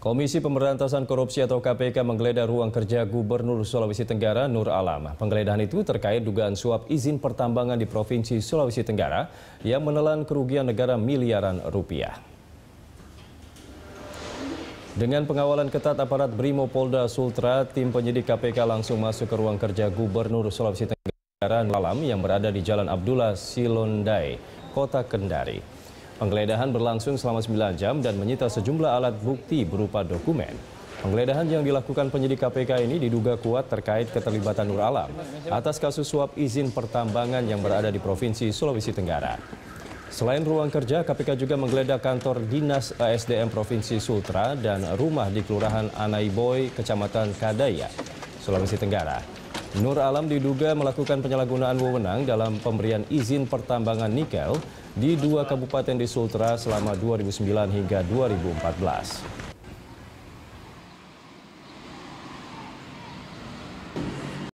Komisi Pemberantasan Korupsi atau KPK menggeledah ruang kerja Gubernur Sulawesi Tenggara Nur Alam. Penggeledahan itu terkait dugaan suap izin pertambangan di Provinsi Sulawesi Tenggara yang menelan kerugian negara miliaran rupiah. Dengan pengawalan ketat aparat Brimo Polda Sultra, tim penyidik KPK langsung masuk ke ruang kerja Gubernur Sulawesi Tenggara Nur Alam yang berada di Jalan Abdullah Silondai, Kota Kendari. Penggeledahan berlangsung selama 9 jam dan menyita sejumlah alat bukti berupa dokumen. Penggeledahan yang dilakukan penyidik KPK ini diduga kuat terkait keterlibatan Nur Alam atas kasus suap izin pertambangan yang berada di Provinsi Sulawesi Tenggara. Selain ruang kerja, KPK juga menggeledah kantor Dinas ASDM Provinsi Sultra dan rumah di Kelurahan Anaiboy, Kecamatan Kadaya, Sulawesi Tenggara. Nur Alam diduga melakukan penyalahgunaan wewenang dalam pemberian izin pertambangan nikel di dua kabupaten di Sultra selama 2009 hingga 2014.